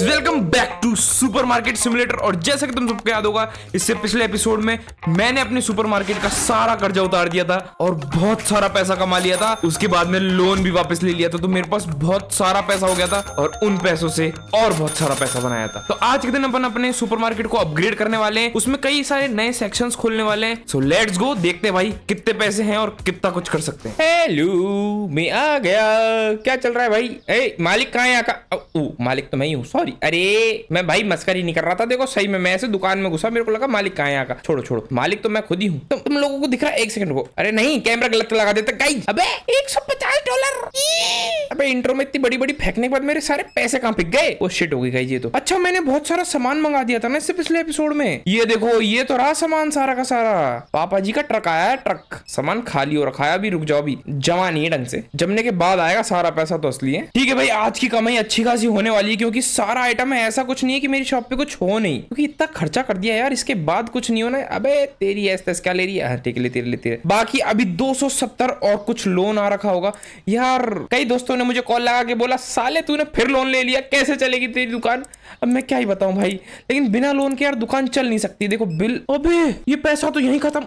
guys welcome back to supermarket simulator और जैसा कि तुम सबको याद होगा इससे पिछले एपिसोड में मैंने अपने सुपर मार्केट का सारा कर्जा उतार दिया था और बहुत सारा पैसा कमा लिया था उसके बाद में लोन भी वापस ले लिया था तो मेरे पास बहुत सारा पैसा हो गया था और उन पैसों से और बहुत सारा पैसा बनाया था तो आज के दिन अपन अपने सुपर मार्केट को अपग्रेड करने वाले हैं उसमें कई सारे नए सेक्शन खोलने वाले हैं सो लेट्स गो देखते भाई कितने पैसे हैं और कितना कुछ कर सकते हैं हेलो मैं आ गया क्या चल रहा है भाई ए, मालिक कहा है मालिक तो मैं ही हूँ सॉरी अरे मैं भाई मस्कर ही नहीं कर रहा था देखो सही में मैं ऐसे दुकान में घुसा मेरे को लगा मालिक कहा यहाँ का छोड़ो छोड़ो मालिक तो मैं खुद ही हूँ तो तुम लोगों को दिख रहा है एक सेकंड को अरे नहीं कैमरा गलत लगा देता गाई अबे एक सौ पचास डॉलर अबे इंट्रो में इतनी बड़ी बड़ी फेंकने के बाद मेरे सारे पैसे कहाँ फिक गए वो शिट हो गई गाई ये तो अच्छा मैंने बहुत सारा सामान मंगा दिया था ना इससे पिछले एपिसोड में ये देखो ये तो रहा सामान सारा का सारा पापा जी का ट्रक आया है ट्रक सामान खाली हो रखा है अभी रुक जाओ अभी जमा नहीं है ढंग से जमने के बाद आएगा सारा पैसा तो असली है ठीक है भाई आज की कमाई अच्छी खासी होने वाली है क्योंकि सारा आइटम है ऐसा कुछ नहीं है कि मेरी शॉप पे कुछ हो नहीं क्योंकि इतना खर्चा कर दिया यार इसके बाद कुछ नहीं होना है अबे तेरी ऐसा क्या ले रही है हाँ, ठीक है लेती है बाकी अभी 270 और कुछ लोन आ रखा होगा यार कई दोस्तों ने मुझे कॉल लगा के बोला साले तूने फिर लोन ले लिया कैसे चलेगी तेरी दुकान अब मैं क्या ही बताऊं भाई लेकिन बिना लोन के यार दुकान चल नहीं सकती देखो बिल अबे ये पैसा तो यही खत्म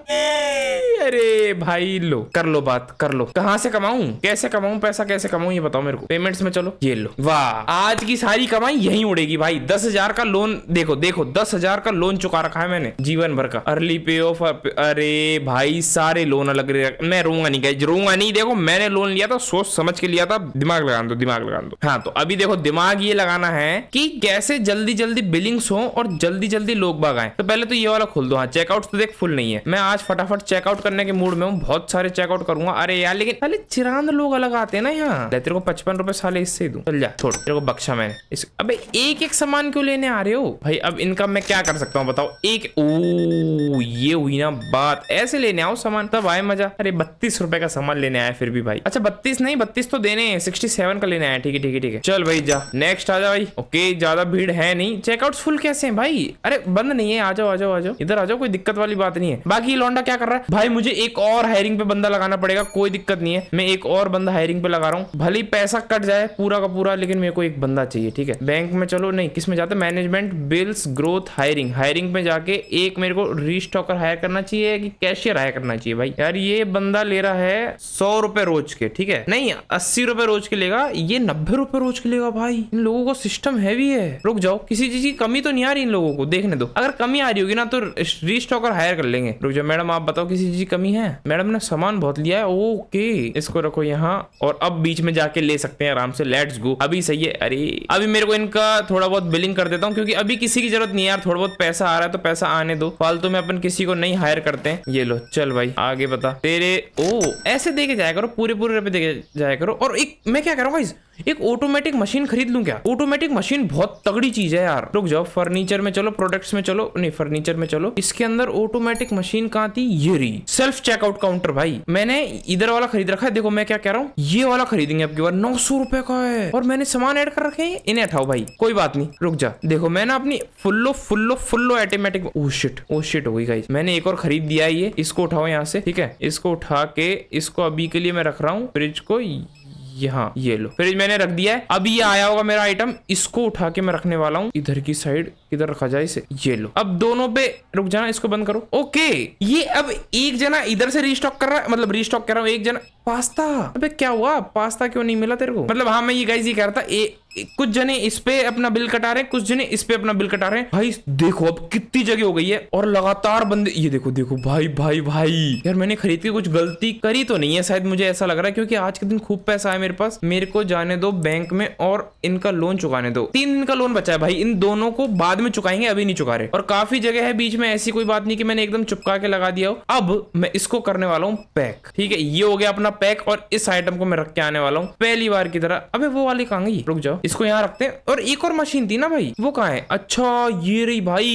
अरे भाई लो कर लो बात कर लो कहा से कमाऊं कैसे कमाऊं पैसा कैसे कमाऊं ये बताओ मेरे को पेमेंट्स में चलो ये लो वाह आज की सारी कमाई यही उड़ेगी भाई दस हजार का लोन देखो देखो दस हजार का लोन चुका रखा है मैंने जीवन भर का अर्ली पे ऑफ अरे भाई सारे लोन अलग मैं रूंगा नहीं कहीं रूंगा नहीं देखो मैंने लोन लिया था सोच समझ के लिया था दिमाग लगा दो दिमाग लगा दो हाँ तो अभी देखो दिमाग ये लगाना है की कैसे कैसे जल्दी जल्दी बिलिंग्स हो और जल्दी जल्दी लोग बाग आए तो पहले तो ये वाला खोल दो हाँ चेकआउट तो देख फुल नहीं है मैं आज फटाफट चेकआउट करने के मूड में हूँ बहुत सारे चेकआउट करूंगा अरे यार लेकिन अरे चिरांद लोग अलग आते हैं ना यहाँ तेरे को पचपन रुपए साले इससे ही दू चल जा छोड़ तेरे को बख्शा मैंने इस अब एक एक सामान क्यों लेने आ रहे हो भाई अब इनका मैं क्या कर सकता हूँ बताओ एक ओ ये हुई ना बात ऐसे लेने आओ सामान तब आए मजा अरे बत्तीस रुपए का सामान लेने आया फिर भी भाई अच्छा बत्तीस नहीं बत्तीस तो देने सिक्सटी सेवन का लेने आया ठीक है ठीक है ठीक है चल भाई जा नेक्स्ट आ जा भाई ओके ज्यादा भीड़ है नहीं चेकआउट फुल कैसे हैं भाई अरे बंद नहीं है आ जाओ आ जाओ आ जाओ इधर आ जाओ कोई दिक्कत वाली बात नहीं है बाकी लौंडा क्या कर रहा है भाई मुझे एक और हायरिंग पे बंदा लगाना पड़ेगा कोई दिक्कत नहीं है मैं एक और बंदा हायरिंग पे लगा रहा हूँ भले पैसा कट जाए पूरा का पूरा लेकिन मेरे को एक बंदा चाहिए ठीक है बैंक में चलो नहीं किस में जाते management bills growth hiring hiring में जाके एक मेरे को रिस्टॉकर हायर करना चाहिए कि कैशियर हायर करना चाहिए भाई यार ये बंदा ले रहा है सौ रुपए रोज के ठीक है नहीं अस्सी रुपए रोज के लेगा ये नब्बे रुपए रोज के लेगा भाई इन लोगों का सिस्टम हैवी है रुक जाओ किसी चीज की कमी तो नहीं आ रही इन लोगों को देखने दो अगर कमी आ रही होगी ना तो रीस्टॉक और हायर कर लेंगे रुक जाओ मैडम आप बताओ किसी चीज की कमी है मैडम ने सामान बहुत लिया है ओके इसको रखो यहाँ और अब बीच में जाके ले सकते हैं आराम से लेट्स गो अभी सही है अरे अभी मेरे को इनका थोड़ा बहुत बिलिंग कर देता हूँ क्योंकि अभी किसी की जरूरत नहीं यार थोड़ा बहुत पैसा आ रहा है तो पैसा आने दो फालतू में अपन किसी को नहीं हायर करते हैं ये लो चल भाई आगे बता तेरे ओ ऐसे देखे जाया करो पूरे पूरे रुपए देखे जाया करो और एक मैं क्या करूँ भाई एक ऑटोमेटिक मशीन खरीद लू क्या ऑटोमेटिक मशीन बहुत तगड़ी चीज है यार रुक जाओ फर्नीचर में चलो प्रोडक्ट्स में चलो नहीं फर्नीचर में चलो इसके अंदर ऑटोमेटिक मशीन कहाँ थी ये रही सेल्फ चेकआउट काउंटर भाई मैंने इधर वाला खरीद रखा है देखो मैं क्या कह रहा हूँ ये वाला खरीदेंगे आपके बार नौ सौ रुपए का है और मैंने सामान ऐड कर रखे हैं इन्हें हटाओ भाई कोई बात नहीं रुक जा देखो मैं अपनी फुल्लो फुल्लो फुल्लो ऑटोमेटिक ओशिट ओशिट हो गई मैंने एक और खरीद दिया है ये इसको उठाओ यहाँ से ठीक है इसको उठा के इसको अभी के लिए मैं रख रहा हूँ फ्रिज को यहाँ ये लो फ्रिज मैंने रख दिया है अब ये आया होगा मेरा आइटम इसको उठा के मैं रखने वाला हूँ इधर की साइड इधर रखा जाए इसे ये लो अब दोनों पे रुक जाना इसको बंद करो ओके ये अब एक जना इधर से रिस्टॉक कर रहा है मतलब रिस्टॉक कर रहा हूँ एक जना पास्ता अबे क्या हुआ पास्ता क्यों नहीं मिला तेरे को मतलब हाँ मैं ये गाइस ये कह रहा था कुछ जने इस पे अपना बिल कटा रहे हैं कुछ जने इस पे अपना बिल कटा रहे हैं भाई देखो अब कितनी जगह हो गई है और लगातार बंदे ये देखो देखो भाई भाई भाई यार मैंने खरीद के कुछ गलती करी तो नहीं है शायद मुझे ऐसा लग रहा है क्योंकि आज के दिन खूब पैसा है मेरे पास मेरे को जाने दो बैंक में और इनका लोन चुकाने दो तीन दिन का लोन बचा है भाई इन दोनों को बाद में चुकाएंगे अभी नहीं चुका रहे और काफी जगह है बीच में ऐसी कोई बात नहीं की मैंने एकदम चुपका के लगा दिया हो अब मैं इसको करने वाला हूँ पैक ठीक है ये हो गया अपना पैक और इस आइटम को मैं रख के आने वाला हूँ पहली बार की तरह अभी वो वाली कहा गई रुक जाओ इसको यहाँ रखते हैं और एक और मशीन थी ना भाई वो कहा है अच्छा ये रही भाई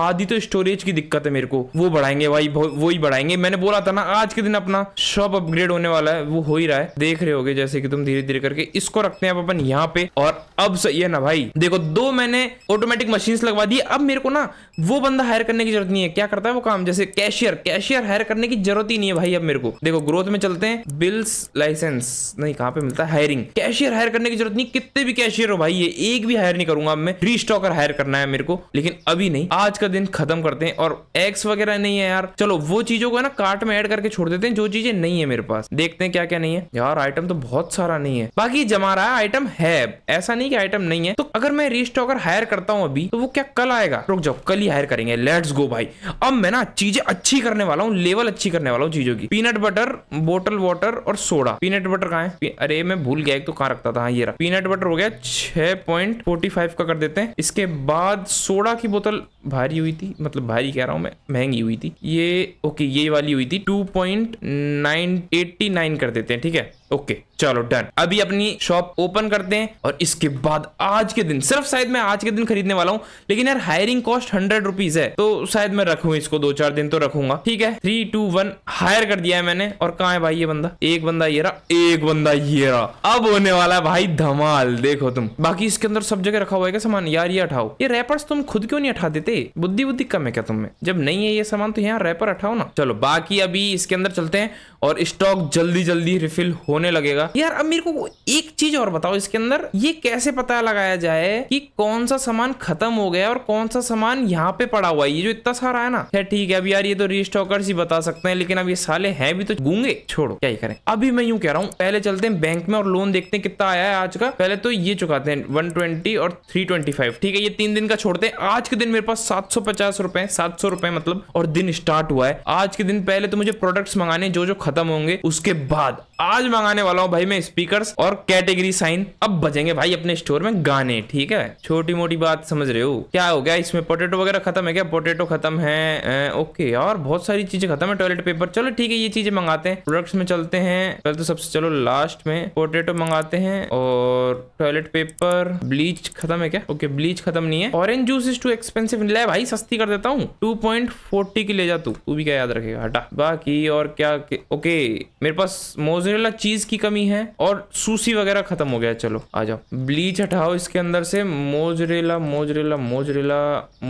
आधी तो स्टोरेज की दिक्कत है मेरे को वो बढ़ाएंगे भाई वो ही बढ़ाएंगे मैंने बोला था ना आज के दिन अपना शॉप अपग्रेड होने वाला है वो हो ही रहा है देख रहे हो जैसे की तुम धीरे धीरे करके इसको रखते हैं अपन यहाँ पे और अब सही है ना भाई देखो दो मैंने ऑटोमेटिक मशीन लगवा दी अब मेरे को ना वो बंदा हायर करने की जरूरत नहीं है क्या करता है वो काम जैसे कैशियर कैशियर हायर करने की जरूरत ही नहीं है भाई अब मेरे को देखो ग्रोथ में चलते हैं बिल्स लाइसेंस नहीं कहां पे मिलता है हायरिंग कैशियर हायर करने की जरूरत नहीं कितने भी कैश शेयर भाई ये एक भी हायर नहीं करूंगा मैं थ्री स्टॉकर हायर करना है मेरे को लेकिन अभी नहीं आज का दिन खत्म करते हैं और एक्स वगैरह नहीं है यार चलो वो चीजों को ना कार्ट में एड करके छोड़ देते हैं जो चीजें नहीं है मेरे पास देखते हैं क्या क्या नहीं है यार आइटम तो बहुत सारा नहीं है बाकी जमा रहा है आइटम है ऐसा नहीं की आइटम नहीं है तो अगर मैं रिस्टॉकर हायर करता हूँ अभी तो वो क्या कल आएगा रुक जाओ कल ही हायर करेंगे लेट्स गो भाई अब मैं ना चीजें अच्छी करने वाला हूँ लेवल अच्छी करने वाला हूँ चीजों की पीनट बटर बोटल वाटर और सोडा पीनट बटर कहा है अरे मैं भूल गया एक तो कहा रखता था हाँ ये रहा पीनट बटर हो गया छह पॉइंट फोर्टी फाइव का कर देते हैं इसके बाद सोडा की बोतल भारी हुई थी मतलब भारी कह रहा हूँ मैं महंगी हुई थी ये ओके ये वाली हुई थी 2.989 कर देते हैं ठीक है ओके चलो डन अभी अपनी शॉप ओपन करते हैं और इसके बाद आज के दिन सिर्फ शायद मैं आज के दिन खरीदने वाला हूँ लेकिन यार हायरिंग कॉस्ट हंड्रेड रुपीज है तो शायद मैं रखू इसको दो चार दिन तो रखूंगा ठीक है थ्री टू वन हायर कर दिया है मैंने और कहा है भाई ये बंदा एक बंदा ये रहा एक बंदा ये रहा अब होने वाला है भाई धमाल देखो तुम बाकी इसके अंदर सब जगह रखा हुआ है सामान यार ये उठाओ ये रेपर्स तुम खुद क्यों नहीं उठा देते सकते बुद्धि बुद्धि कम है क्या तुम में जब नहीं है ये सामान तो यहाँ रैपर हटाओ ना चलो बाकी अभी इसके अंदर चलते हैं और स्टॉक जल्दी जल्दी रिफिल होने लगेगा यार अब मेरे को एक चीज और बताओ इसके अंदर ये कैसे पता लगाया जाए कि कौन सा सामान खत्म हो गया और कौन सा सामान यहाँ पे पड़ा हुआ है ये जो इतना सारा है ना खैर ठीक है अभी यार ये तो रिस्टॉकर्स ही बता सकते हैं लेकिन अब ये साले हैं भी तो गूंगे छोड़ो क्या ही करें अभी मैं यूं कह रहा हूँ पहले चलते हैं बैंक में और लोन देखते हैं कितना आया है आज का पहले तो ये चुकाते हैं वन और थ्री ठीक है ये तीन दिन का छोड़ते हैं आज के दिन मेरे पास सात सौ पचास रुपए सात सौ रुपए मतलब और दिन स्टार्ट हुआ है आज के दिन पहले तो मुझे प्रोडक्ट्स मंगाने जो जो खत्म होंगे उसके बाद आज मंगाने वाला हूँ भाई मैं स्पीकर्स और कैटेगरी साइन अब बजेंगे भाई अपने स्टोर में गाने ठीक है छोटी मोटी बात समझ रहे हो क्या हो गया इसमें पोटेटो वगैरह खत्म है क्या पोटेटो खत्म है ए, ओके और बहुत सारी चीजें खत्म है टॉयलेट पेपर चलो ठीक है ये चीजें मंगाते हैं प्रोडक्ट्स में चलते हैं पहले तो सबसे चलो लास्ट में पोटेटो मंगाते हैं और टॉयलेट पेपर ब्लीच खत्म है क्या ओके ब्लीच खत्म नहीं है orange juice is too expensive ले भाई सस्ती कर देता हूँ टू पॉइंट फोर्टी की ले जा तू भी क्या याद रखेगा हटा बाकी और क्या ओके मेरे पास मोजे मोजरेला चीज की कमी है और सूसी वगैरह खत्म हो गया चलो आ जाओ ब्लीच हटाओ इसके अंदर से mozzarella mozzarella mozzarella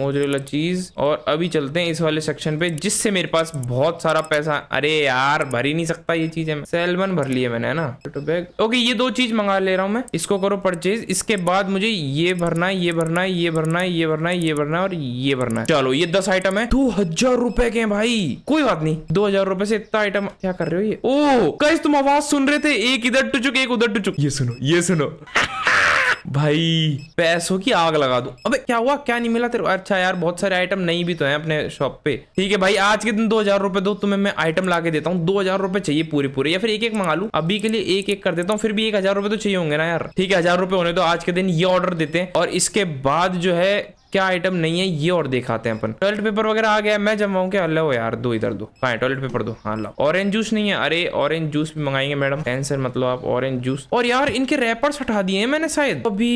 mozzarella cheese और अभी चलते हैं इस वाले सेक्शन पे जिससे मेरे पास बहुत सारा पैसा अरे यार भर ही नहीं सकता ये चीजें सेलमन भर लिए मैंने है ना बैग ओके ये दो चीज मंगा ले रहा हूँ मैं इसको करो परचेज इसके बाद मुझे ये भरना है ये भरना है ये भरना है ये भरना है ये भरना है और ये भरना है चलो ये दस आइटम है दो हजार रुपए के भाई कोई बात नहीं दो हजार रुपए से इतना आइटम क्या कर रहे हो ये ओ कैसे तुम अब आवाज सुन रहे थे एक इधर टुचुक एक उधर टुचुक ये सुनो ये सुनो भाई पैसों की आग लगा दो अबे क्या हुआ क्या नहीं मिला तेरे अच्छा यार बहुत सारे आइटम नहीं भी तो हैं अपने शॉप पे ठीक है भाई आज के दिन दो हजार रुपए दो तुम्हें मैं आइटम ला के देता हूँ दो हजार रुपए चाहिए पूरे पूरे या फिर एक एक मंगा लू अभी के लिए एक एक कर देता हूँ फिर भी एक हजार रुपए तो चाहिए होंगे ना यार ठीक है हजार रुपए होने तो आज के दिन ये ऑर्डर देते हैं और इसके बाद जो है क्या आइटम नहीं है ये और दिखाते हैं अपन टॉयलेट पेपर वगैरह आ गया मैं जमाऊ के अल्लाह यार दो इधर दो हाँ टॉयलेट पेपर दो हाँ लाओ ऑरेंज जूस नहीं है अरे ऑरेंज जूस भी मंगाएंगे मैडम कैंसर मतलब आप ऑरेंज जूस और यार इनके रैपर्स हटा दिए मैंने शायद तभी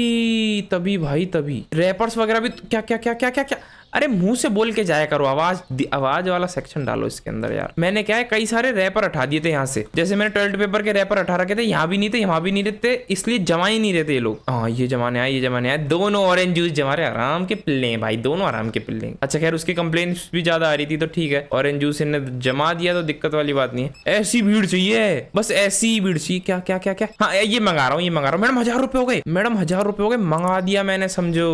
तभी भाई तभी रैपर्स वगैरह भी तो- क्या क्या क्या क्या क्या क्या अरे मुंह से बोल के जाया करो आवाज आवाज वाला सेक्शन डालो इसके अंदर यार मैंने क्या है कई सारे रैपर हटा दिए थे यहाँ से जैसे मैंने टॉयलेट पेपर के रैपर हटा रखे थे यहाँ भी नहीं थे यहाँ भी नहीं रहते इसलिए जमा ही नहीं रहते ये लोग हाँ ये जमाने आए ये जमाने आए दोनों ऑरेंज जूस जमा रहे आराम के पिल्ले हैं भाई दोनों आराम के पिल्ले अच्छा खैर उसकी कंप्लेन भी ज्यादा आ रही थी तो ठीक है ऑरेंज जूस इन्हें जमा दिया तो दिक्कत वाली बात नहीं है ऐसी भीड़ चाहिए बस ऐसी ही भीड़ चाहिए क्या क्या क्या क्या हाँ ये मंगा रहा हूँ ये मंगा रहा हूँ मैडम हजार रुपये हो गए मैडम हजार रुपये हो गए मंगा दिया मैंने समझो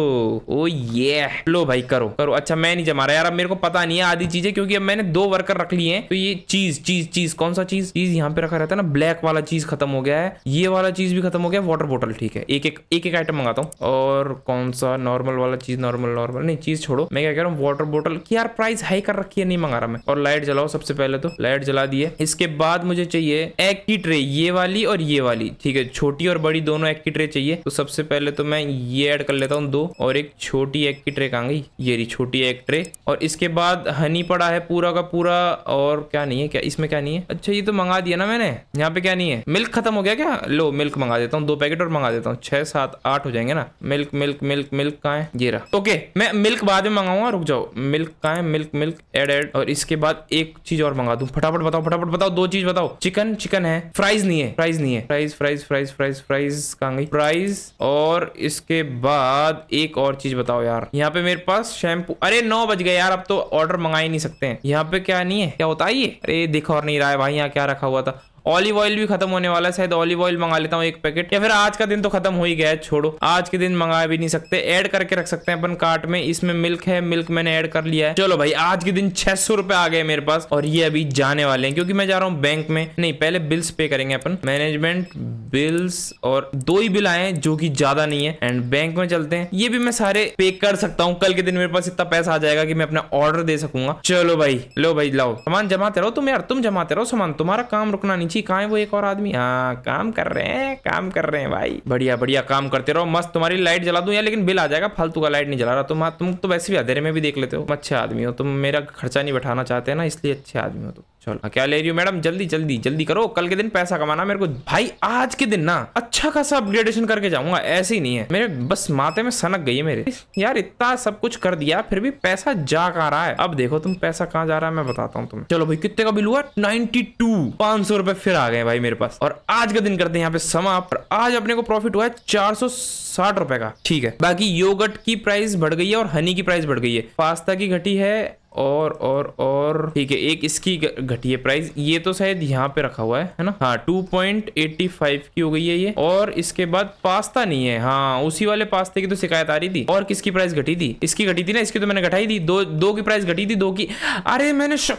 ओ ये लो भाई करो करो करो अच्छा मैं नहीं जमा रहा यार अब मेरे को पता नहीं है आधी चीजें क्योंकि अब मैंने दो वर्कर रख लिए हैं तो ये चीज चीज चीज कौन सा चीज चीज यहाँ पे रखा रहता है ना ब्लैक वाला चीज खत्म हो गया है ये वाला चीज भी खत्म हो गया वाटर बोटल ठीक है एक एक एक एक आइटम मंगाता हूँ और कौन सा नॉर्मल वाला चीज नॉर्मल नॉर्मल नहीं चीज छोड़ो मैं क्या कह रहा हूँ वाटर बोटल की यार प्राइस हाई कर रखी है नहीं मंगा रहा मैं और लाइट जलाओ सबसे पहले तो लाइट जला दी है इसके बाद मुझे चाहिए एग की ट्रे ये वाली और ये वाली ठीक है छोटी और बड़ी दोनों एग की ट्रे चाहिए तो सबसे पहले तो मैं ये ऐड कर लेता हूँ दो और एक छोटी एग की ट्रे कहा गई ये रिच छोटी एक ट्रे और इसके बाद हनी पड़ा है पूरा का पूरा और क्या नहीं है क्या इसमें क्या नहीं है अच्छा ये तो मंगा दिया ना मैंने यहाँ पे क्या नहीं है मिल्क खत्म हो गया क्या लो मिल्क मंगा देता हूँ दो पैकेट और मंगा देता हूँ छह सात आठ हो जाएंगे ना मिल्क मिल्क मिल्क मिल्क कहाँ है ये रहा ओके मैं मिल्क बाद में मंगाऊंगा रुक जाओ मिल्क कहाँ है मिल्क मिल्क एड एड और इसके बाद एक चीज और मंगा दू फटाफट बताओ फटाफट बताओ दो चीज बताओ चिकन चिकन है फ्राइज नहीं है फ्राइज नहीं है fries fries fries fries fries कहाँ गई फ्राइज और इसके बाद एक और चीज बताओ यार यहाँ पे मेरे पास शैम टाइम अरे नौ बज गए यार अब तो ऑर्डर मंगा ही नहीं सकते हैं यहाँ पे क्या नहीं है क्या होता है ये अरे दिख और नहीं रहा है भाई यहाँ क्या रखा हुआ था ऑलिव ऑयल भी खत्म होने वाला है शायद ऑलिव ऑयल मंगा लेता हूँ एक पैकेट या फिर आज का दिन तो खत्म हो ही गया है छोड़ो आज के दिन मंगा भी नहीं सकते ऐड करके रख सकते हैं अपन कार्ट में इसमें मिल्क है मिल्क मैंने ऐड कर लिया है चलो भाई आज के दिन छह सौ रुपए आ गए मेरे पास और ये अभी जाने वाले हैं क्योंकि मैं जा रहा हूँ बैंक में नहीं पहले बिल्स पे करेंगे अपन मैनेजमेंट बिल्स और दो ही बिल आए हैं जो की ज्यादा नहीं है एंड बैंक में चलते हैं ये भी मैं सारे पे कर सकता हूँ कल के दिन मेरे पास इतना पैसा आ जाएगा की मैं अपना ऑर्डर दे सकूंगा चलो भाई लो भाई लाओ सामान जमाते रहो तुम यार तुम जमाते रहो सामान तुम्हारा काम रुकना नहीं पंछी कहा है वो एक और आदमी हाँ काम कर रहे हैं काम कर रहे हैं भाई बढ़िया बढ़िया काम करते रहो मस्त तुम्हारी लाइट जला दू यार लेकिन बिल आ जाएगा फालतू का लाइट नहीं जला रहा तुम हाँ, तुम तो वैसे भी अधेरे में भी देख लेते हो अच्छे आदमी हो तुम मेरा खर्चा नहीं बैठाना चाहते ना इसलिए अच्छे आदमी हो तुम चलो क्या ले रही हूँ मैडम जल्दी जल्दी जल्दी करो कल के दिन पैसा कमाना मेरे को भाई आज के दिन ना अच्छा खासा अपग्रेडेशन करके जाऊंगा ऐसे ही नहीं है मेरे बस माथे में सनक गई है मेरे यार इतना सब कुछ कर दिया फिर भी पैसा जा कहा रहा है अब देखो तुम पैसा कहाँ जा रहा है मैं बताता हूँ तुम्हें चलो भाई कितने का बिल हुआ नाइनटी टू पांच सौ रुपए फिर आ गए भाई मेरे पास और आज का दिन करते हैं यहाँ पे समाप्त आज अपने को प्रॉफिट हुआ है चार सौ साठ रुपए का ठीक है बाकी योगट की प्राइस बढ़ गई है और हनी की प्राइस बढ़ गई है पास्ता की घटी है और और और ठीक है एक इसकी घटी है प्राइस ये तो शायद यहाँ पे रखा हुआ है है ना हाँ 2.85 की हो गई है ये और इसके बाद पास्ता नहीं है हाँ उसी वाले पास्ते की तो शिकायत आ रही थी और किसकी प्राइस घटी थी इसकी घटी थी ना इसकी तो मैंने घटाई थी दो दो की प्राइस घटी थी दो की अरे मैंने श...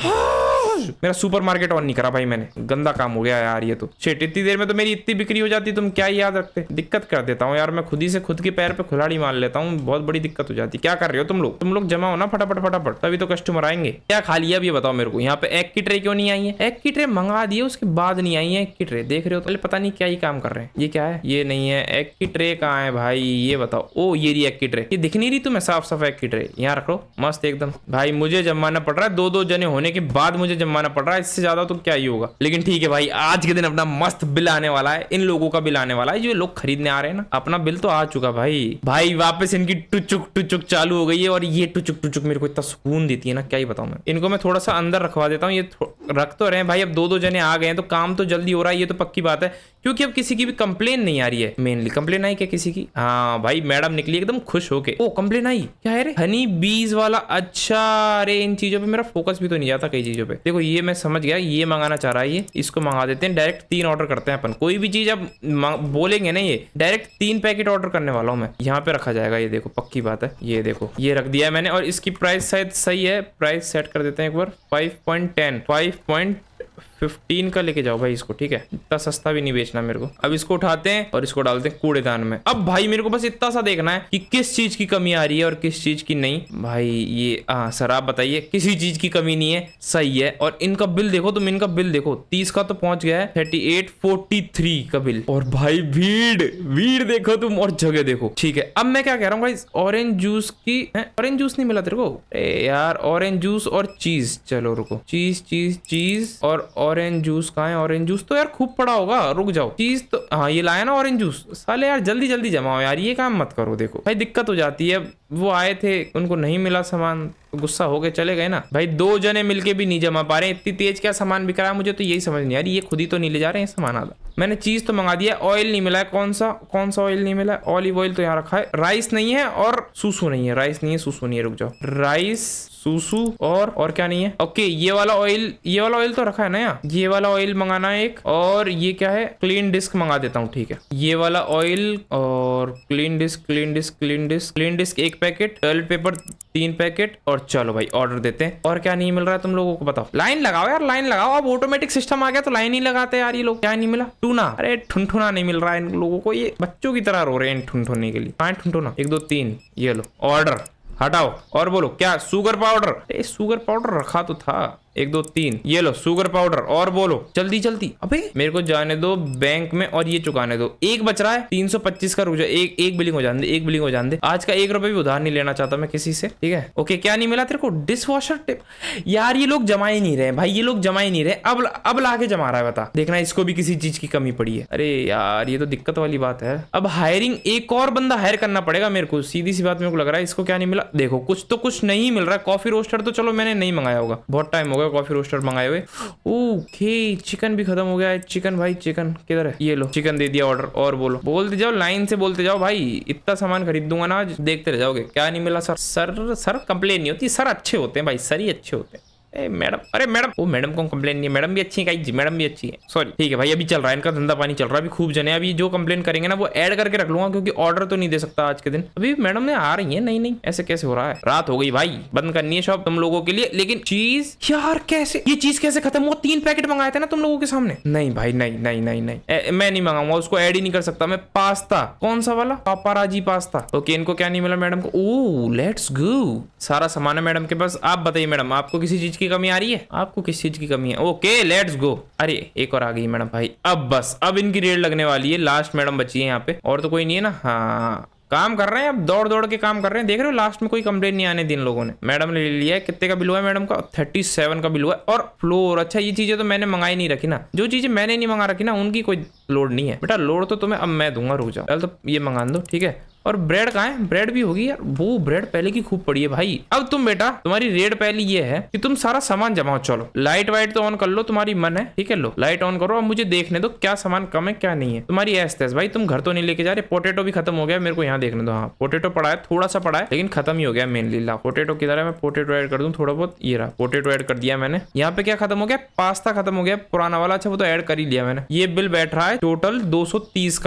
हाँ। मेरा सुपर मार्केट ऑन नहीं करा भाई मैंने गंदा काम हो गया यार ये तो शेट इतनी देर में तो मेरी इतनी बिक्री हो जाती तुम क्या याद रखते दिक्कत कर देता हूँ यार मैं खुद ही से खुद के पैर पे खुलाड़ी मार लेता हूँ बहुत बड़ी दिक्कत हो जाती क्या कर रहे हो तुम लोग तुम लोग जमा हो ना फटाफट फटाफट तभी तो कस्टमर आएंगे क्या खा लिया अभी बताओ मेरे को यहाँ पे एक की ट्रे क्यों नहीं आई है एक की ट्रे मंगा दिए उसके बाद नहीं आई है एक की ट्रे देख रहे हो तो पता नहीं क्या ही काम कर रहे हैं ये क्या है ये नहीं है एक की ट्रे कहाँ है भाई ये बताओ ओ ये रही एक की ट्रे ये दिख नहीं रही तुम्हें साफ साफ एक की ट्रे यहाँ रख लो मस्त एकदम भाई मुझे जमाना पड़ रहा है दो दो जने होने के बाद मुझे जमाना पड़ रहा है इससे ज्यादा तो क्या ही होगा लेकिन ठीक है भाई आज के दिन अपना मस्त बिल आने वाला है इन लोगों का बिल आने वाला है जो लोग खरीदने आ रहे हैं ना अपना बिल तो आ चुका भाई भाई वापस इनकी टुचुक टुचुक चालू हो गई है और ये टुचुक टुचुक मेरे को इतना सुकून देती है ना क्या ही बताऊँ मैं इनको मैं थोड़ा सा अंदर रखवा देता हूँ ये रख तो रहे भाई अब दो दो जने आ गए हैं तो काम तो जल्दी हो रहा है ये तो पक्की बात है क्योंकि अब किसी की भी कंप्लेन नहीं आ रही है मेनली कंप्लेन आई क्या किसी की हाँ भाई मैडम निकली एकदम खुश होके ओ कंप्लेन आई क्या है रे हनी बीज वाला अच्छा अरे इन चीजों पे मेरा फोकस भी तो नहीं जाता कई चीजों पे देखो ये मैं समझ गया ये मंगाना चाह रहा है ये इसको मंगा देते हैं डायरेक्ट तीन ऑर्डर करते हैं अपन कोई भी चीज अब बोलेंगे ना ये डायरेक्ट तीन पैकेट ऑर्डर करने वाला हूँ मैं यहाँ पे रखा जाएगा ये देखो पक्की बात है ये देखो ये रख दिया मैंने और इसकी प्राइस शायद सही है प्राइस सेट कर देते हैं एक बार five point ten five point fifteen का लेके जाओ भाई इसको ठीक है इतना सस्ता भी नहीं बेचना मेरे को अब इसको उठाते हैं और इसको डालते हैं कूड़ेदान में अब भाई मेरे को बस इतना सा देखना है कि किस चीज की कमी आ रही है और किस चीज की नहीं भाई ये हाँ सर आप बताइए किसी चीज की कमी नहीं है सही है और इनका बिल देखो तुम इनका बिल देखो तीस का तो पहुंच गया है थर्टी एट फोर्टी थ्री का बिल और भाई भीड़ भीड़ देखो तुम और जगह देखो ठीक है अब मैं क्या कह रहा हूँ भाई ऑरेंज जूस की ऑरेंज जूस नहीं मिला तेरे को यार ऑरेंज जूस और चीज चलो रुको चीज चीज चीज और ऑरेंज जूस कहा है ऑरेंज जूस तो यार खूब पड़ा होगा रुक जाओ चीज तो हाँ ये लाया ना ऑरेंज जूस साले यार जल्दी जल्दी जमाओ यार ये काम मत करो देखो भाई दिक्कत हो जाती है वो आए थे उनको नहीं मिला सामान तो गुस्सा हो गए चले गए ना भाई दो जने मिलके भी नहीं जमा पा रहे इतनी तेज क्या सामान बिक रहा है मुझे तो यही समझ नहीं आ रही ये खुद ही तो नहीं ले जा रहे हैं सामान आधा मैंने चीज तो मंगा दिया ऑयल नहीं मिला है कौन सा कौन सा ऑयल नहीं मिला ऑलिव ऑयल तो यहाँ रखा है राइस नहीं है और सूसू नहीं है राइस नहीं है सूसू नहीं है रुक जाओ राइस सुसु और और क्या नहीं है ओके ये वाला ऑयल ये वाला ऑयल तो रखा है ना यार ये वाला ऑयल मंगाना है एक और ये क्या है क्लीन डिस्क मंगा देता हूँ ठीक है ये वाला ऑयल और clean disk clean disk clean disk clean disk एक पैकेट टॉयलेट पेपर तीन पैकेट और चलो भाई ऑर्डर देते हैं और क्या नहीं मिल रहा है तुम लोगों को बताओ लाइन लगाओ यार लाइन लगाओ अब ऑटोमेटिक सिस्टम आ गया तो लाइन ही लगाते यार ये लोग क्या नहीं मिला टूना अरे ठुनठुना नहीं मिल रहा है इन लोगों को ये बच्चों की तरह रो रहे हैं ठुनठुने के लिए कहा ठुनठुना एक दो तीन ये लो ऑर्डर हटाओ और बोलो क्या शुगर पाउडर ए शुगर पाउडर रखा तो था एक दो तीन ये लो सुगर पाउडर और बोलो जल्दी जल्दी अबे मेरे को जाने दो बैंक में और ये चुकाने दो एक बच रहा है तीन सौ पच्चीस का रुझा एक एक बिलिंग हो जाने दे एक बिलिंग हो जाने दे आज का एक रुपए भी उधार नहीं लेना चाहता मैं किसी से ठीक है ओके क्या नहीं मिला तेरे को डिस वॉशर टिप यार ये लोग जमा ही नहीं रहे भाई ये लोग जमा ही नहीं रहे अब अब ला के जमा रहा है बता देखना इसको भी किसी चीज की कमी पड़ी है अरे यार ये तो दिक्कत वाली बात है अब हायरिंग एक और बंदा हायर करना पड़ेगा मेरे को सीधी सी बात मेरे को लग रहा है इसको क्या नहीं मिला देखो कुछ तो कुछ नहीं मिल रहा है कॉफी रोस्टर तो चलो मैंने नहीं मंगाया होगा बहुत टाइम होगा का कॉफी रोस्टर मंगाए हुए ओके चिकन भी खत्म हो गया है चिकन भाई चिकन किधर है ये लो चिकन दे दिया ऑर्डर और बोलो बोलते जाओ लाइन से बोलते जाओ भाई इतना सामान खरीद दूंगा ना देखते रह जाओगे क्या नहीं मिला सर सर सर कंप्लेन नहीं होती सर अच्छे होते हैं भाई सर ही अच्छे होते हैं ए मैडम अरे मैडम वो मैडम को कंप्लेन नहीं है मैडम भी अच्छी है जी मैडम भी अच्छी है सॉरी ठीक है भाई अभी चल रहा है इनका धंधा पानी चल रहा है अभी खूब जने अभी जो कंप्लेन करेंगे ना वो ऐड करके रख लूंगा क्योंकि ऑर्डर तो नहीं दे सकता आज के दिन अभी मैडम ने आ रही है नहीं नहीं ऐसे कैसे हो रहा है रात हो गई भाई बंद करनी है शॉप तुम लोगों के लिए लेकिन चीज यार कैसे ये चीज कैसे खत्म हुआ तीन पैकेट मंगाए थे ना तुम लोगों के सामने नहीं भाई नहीं नहीं नहीं नहीं मैं नहीं मंगाऊंगा उसको एड ही नहीं कर सकता मैं पास्ता कौन सा वाला पापाराजी पास्ता ओके इनको क्या नहीं मिला मैडम को ओ लेट्स गो सारा सामान है मैडम के पास आप बताइए मैडम आपको किसी चीज की कमी आ रही है आपको किस चीज की कमी है ओके लेट्स गो अरे एक और आ गई मैडम भाई अब बस अब इनकी रेड लगने वाली है लास्ट मैडम बची है यहाँ पे और तो कोई नहीं है ना हाँ काम कर रहे हैं अब दौड़ दौड़ के काम कर रहे हैं देख रहे हो लास्ट में कोई कंप्लेन नहीं आने दिन लोगों ने मैडम ने ले लिया है कितने का बिल हुआ है मैडम का थर्टी सेवन का बिल हुआ है और फ्लोर अच्छा ये चीजें तो मैंने मंगाई नहीं रखी ना जो चीजें मैंने नहीं मंगा रखी ना उनकी कोई लोड नहीं है बेटा लोड तो तुम्हें अब मैं दूंगा रुक जाओ तो ये मंगा दो ठीक है और ब्रेड कहा है ब्रेड भी होगी यार वो ब्रेड पहले की खूब पड़ी है भाई अब तुम बेटा तुम्हारी रेड पहली ये है कि तुम सारा सामान जमाओ चलो लाइट वाइट तो ऑन कर लो तुम्हारी मन है ठीक है लो लाइट ऑन करो अब मुझे देखने दो क्या सामान कम है क्या नहीं है तुम्हारी ऐस तैस भाई तुम घर तो नहीं लेके जा रहे पोटेटो भी खत्म हो गया मेरे को यहाँ देखने दो हाँ पोटेटो पड़ा है थोड़ा सा पड़ा है लेकिन खत्म ही हो गया मेनली ला पोटेटो किधर है मैं पोटेटो एड कर दू थोड़ा बहुत ये रहा पोटेटो एड कर दिया मैंने यहाँ पे क्या खत्म हो गया पास्ता खत्म हो गया पुराना वाला अच्छा वो तो एड कर ही लिया मैंने ये बिल बैठ रहा है टोटल दो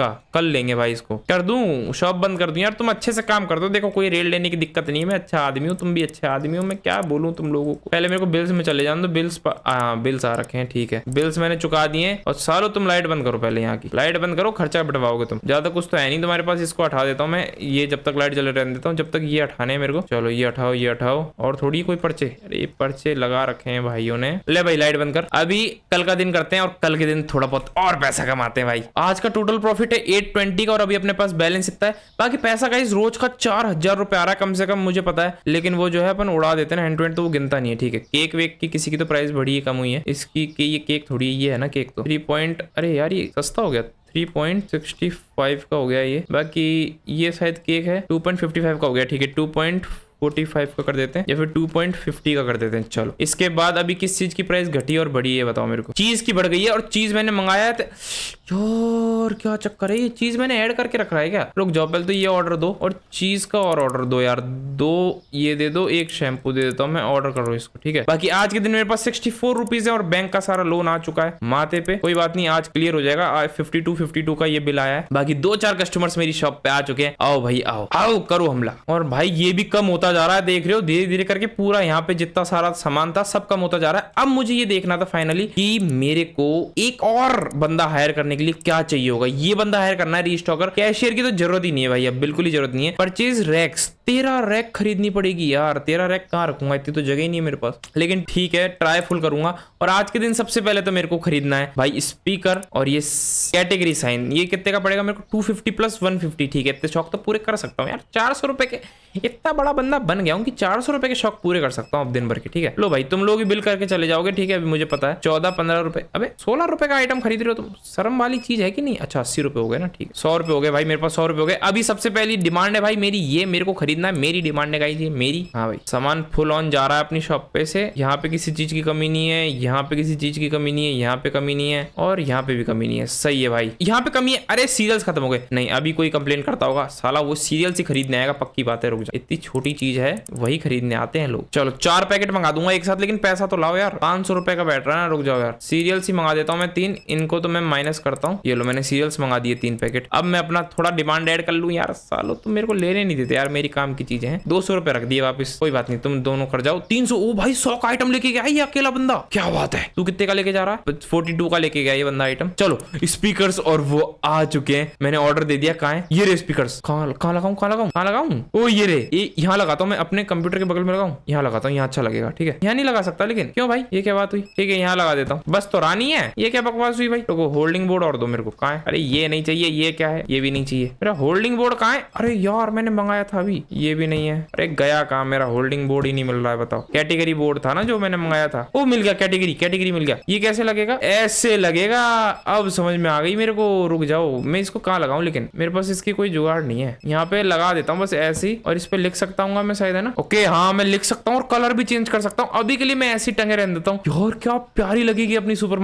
का कल लेंगे भाई इसको कर दू शॉप बंद कर दूँ यार तुम अच्छे से काम कर दो देखो कोई रेल लेने की दिक्कत नहीं है मैं अच्छा आदमी हूँ तुम भी अच्छे आदमी हो मैं क्या बोलूँ तुम लोगों को पहले मेरे को बिल्स में चले जाने दो बिल्स हाँ बिल्स आ रखे हैं ठीक है बिल्स मैंने चुका दिए और सारो तुम लाइट बंद करो पहले यहाँ की लाइट बंद करो खर्चा बटवाओगे तुम ज्यादा कुछ तो है नहीं तुम्हारे पास इसको हटा देता हूँ मैं ये जब तक लाइट जल रहने देता हूँ जब तक ये हटाने मेरे को चलो ये हटाओ ये हटाओ और थोड़ी कोई पर्चे अरे पर्चे लगा रखे हैं भाइयों ने ले भाई लाइट बंद कर अभी कल का दिन करते हैं और कल के दिन थोड़ा बहुत और पैसा कमाते हैं भाई आज का टोटल प्रॉफिट है एट ट्वेंटी का और अभी अपने पास बैलेंस इतना है बाकी हालांकि पैसा का रोज का चार हजार रुपये आ रहा है कम से कम मुझे पता है लेकिन वो जो है अपन उड़ा देते हैं हैंड तो वो गिनता नहीं है ठीक है केक वेक की किसी की तो प्राइस बढ़ी है कम हुई है इसकी के ये केक थोड़ी ये है ना केक तो थ्री पॉइंट अरे यार ये सस्ता हो गया थ्री पॉइंट सिक्सटी फाइव का हो गया ये बाकी ये शायद केक है टू पॉइंट फिफ्टी फाइव का हो गया ठीक है टू पॉइंट का कर देते हैं या फिर टू पॉइंट फिफ्टी का कर देते हैं चलो इसके बाद अभी किस चीज की प्राइस घटी और बढ़ी है बताओ मेरे को चीज की बढ़ गई है और चीज मैंने मंगाया है तो- यार क्या चक्कर है ये चीज मैंने ऐड करके रख रहा है क्या लोग जाओ पहले तो ये ऑर्डर दो और चीज का और ऑर्डर दो यार दो ये दे दो एक शैम्पू दे देता हूँ मैं ऑर्डर कर रहा हूँ इसको ठीक है बाकी आज के दिन मेरे पास सिक्सटी फोर रुपीज है और बैंक का सारा लोन आ चुका है माथे पे कोई बात नहीं आज क्लियर हो जाएगा फिफ्टी टू फिफ्टी टू का ये बिल आया है बाकी दो चार कस्टमर्स मेरी शॉप पे आ चुके हैं आओ भाई आओ आओ करो हमला और भाई ये भी कम होता जा रहा है देख रहे हो धीरे धीरे करके पूरा यहाँ पे जितना सारा सामान था सब कम होता जा रहा है अब मुझे ये देखना था फाइनली कि मेरे को एक और बंदा हायर करने के लिए क्या चाहिए होगा ये बंदा हायर करना है रीस्टॉकर कैशियर की तो जरूरत ही नहीं है भाई अब बिल्कुल ही जरूरत नहीं है परचेज रेक्स तेरा रैक खरीदनी पड़ेगी यार तेरा रैक कहाँ रखूंगा इतनी तो जगह ही नहीं है मेरे पास लेकिन ठीक है ट्राई फुल करूंगा और आज के दिन सबसे पहले तो मेरे को खरीदना है भाई स्पीकर और ये कैटेगरी साइन ये कितने का पड़ेगा मेरे को 250 प्लस 150 ठीक है इतने शौक तो पूरे कर सकता हूँ यार चार सौ रुपए के इतना बड़ा बंदा बन गया हूँ कि चार सौ रुपए के शौक पूरे कर सकता हूँ अब दिन भर के ठीक है लो भाई तुम लोग ही बिल करके चले जाओगे ठीक है अभी मुझे पता है चौदह पंद्रह रुपए अबे सोलह रुपए का आइटम खरीद रहे हो तुम शर्म वाली चीज है कि नहीं अच्छा अस्सी रुपए हो गए ना ठीक है सौ रुपए हो गए भाई मेरे पास सौ रुपए हो गए अभी सबसे पहली डिमांड है भाई मेरी ये मेरे को खरीद खरीदना है मेरी डिमांड है गाई ये मेरी हाँ भाई सामान फुल ऑन जा रहा है अपनी शॉप पे से यहाँ पे किसी चीज की कमी नहीं है यहाँ पे किसी चीज की कमी नहीं है यहाँ पे कमी नहीं है और यहाँ पे भी कमी नहीं है सही है भाई यहाँ पे कमी है अरे सीरियल खत्म हो गए नहीं अभी कोई कंप्लेन करता होगा साला वो सीरियल से खरीदने आएगा पक्की बात है रुक जा इतनी छोटी चीज है वही खरीदने आते हैं लोग चलो चार पैकेट मंगा दूंगा एक साथ लेकिन पैसा तो लाओ यार पांच सौ रुपए का बैठ रहा है ना रुक जाओ यार सीरियल ही मंगा देता हूँ मैं तीन इनको तो मैं माइनस करता हूँ ये लो मैंने सीरियल्स मंगा दिए तीन पैकेट अब मैं अपना थोड़ा डिमांड एड कर लू यार सालो तो मेरे को लेने नहीं देते यार मेरी काम काम की चीजें हैं दो सौ रुपए रख दिए वापस कोई बात नहीं तुम दोनों कर जाओ तीन सौ भाई सौ का आइटम लेके गया ये अकेला बंदा क्या बात है तू कितने का लेके जा रहा है फोर्टी का लेके गया ये बंदा आइटम चलो स्पीकर और वो आ चुके हैं मैंने ऑर्डर दे दिया कहा ये रे स्पीकर कहाँ लगाऊ कहाँ लगाऊ कहाँ लगाऊ ओ ये रे ये यहाँ लगाता हूँ मैं अपने कंप्यूटर के बगल में लगाऊ यहाँ लगाता हूँ यहाँ अच्छा लगेगा ठीक है यहाँ नहीं लगा सकता लेकिन क्यों भाई ये क्या बात हुई ठीक है यहाँ लगा देता हूँ बस तो रानी है ये क्या बकवास हुई भाई तो होल्डिंग बोर्ड और दो मेरे को कहा है अरे ये नहीं चाहिए ये क्या है ये भी नहीं चाहिए मेरा होल्डिंग बोर्ड कहा है अरे यार मैंने मंगाया था अभी ये भी नहीं है अरे गया कहा मेरा होल्डिंग बोर्ड ही नहीं मिल रहा है बताओ कैटेगरी बोर्ड था ना जो मैंने मंगाया था वो मिल गया कैटेगरी कैटेगरी मिल गया ये कैसे लगेगा ऐसे लगेगा अब समझ में आ गई मेरे को रुक जाओ मैं इसको कहाँ लगाऊ लेकिन मेरे पास इसकी कोई जुगाड़ नहीं है यहाँ पे लगा देता हूँ बस ऐसी और इस पर लिख सकता हूँ मैं शायद है ना ओके हाँ मैं लिख सकता हूँ और कलर भी चेंज कर सकता हूँ अभी के लिए मैं ऐसी टंगे रहने देता हूँ और क्या प्यारी लगेगी अपनी सुपर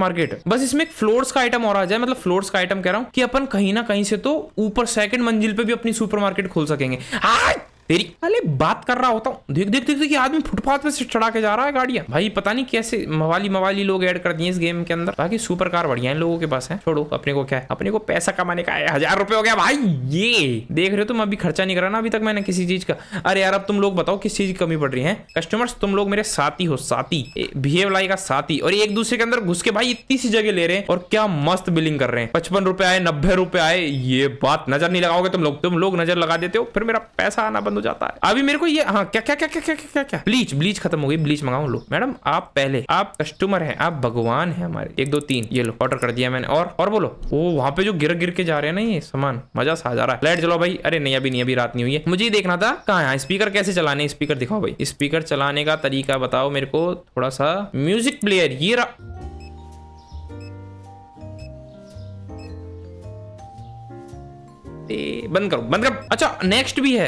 बस इसमें फ्लोर्स का आइटम और आ जाए मतलब फ्लोर्स का आइटम कह रहा हूँ कि अपन कहीं ना कहीं से तो ऊपर सेकंड मंजिल पे भी अपनी सुपरमार्केट खोल सकेंगे हाँ! तेरी अरे बात कर रहा होता हूँ देख देख देख देखिए आदमी फुटपाथ पे चढ़ा के जा रहा है गाड़िया भाई पता नहीं कैसे मवाली मवाली लोग ऐड कर दिए इस गेम के अंदर बाकी सुपर कार बढ़िया है लोगों के पास है छोड़ो अपने को क्या है अपने को पैसा कमाने का है हजार रुपये हो गया भाई ये देख रहे हो तुम अभी खर्चा नहीं करा ना अभी तक मैंने किसी चीज का अरे यार अब तुम लोग बताओ किस चीज की कमी पड़ रही है कस्टमर्स तुम लोग मेरे साथी हो साथी बिहेव का साथी और एक दूसरे के अंदर घुस के भाई इतनी सी जगह ले रहे हैं और क्या मस्त बिलिंग कर रहे हैं पचपन रुपए आए नब्बे रुपए आए ये बात नजर नहीं लगाओगे तुम लोग तुम लोग नजर लगा देते हो फिर मेरा पैसा आना बंद जाता है अभी मेरे को ये हाँ क्या क्या क्या क्या क्या क्या क्या ब्लीच ब्लीच खत्म हो गई ब्लीच मंगाऊ लो मैडम आप पहले आप कस्टमर है आप भगवान है हमारे एक दो तीन ये लो ऑर्डर कर दिया मैंने और और बोलो वो वहाँ पे जो गिर गिर के जा रहे हैं ना ये सामान मजा सा जा रहा है लाइट चलो भाई अरे नहीं अभी नहीं अभी रात नहीं हुई है मुझे देखना था कहाँ है स्पीकर कैसे चलाने स्पीकर दिखाओ भाई स्पीकर चलाने का तरीका बताओ मेरे को थोड़ा सा म्यूजिक प्लेयर ये रहा बंद करो बंद करो अच्छा नेक्स्ट भी है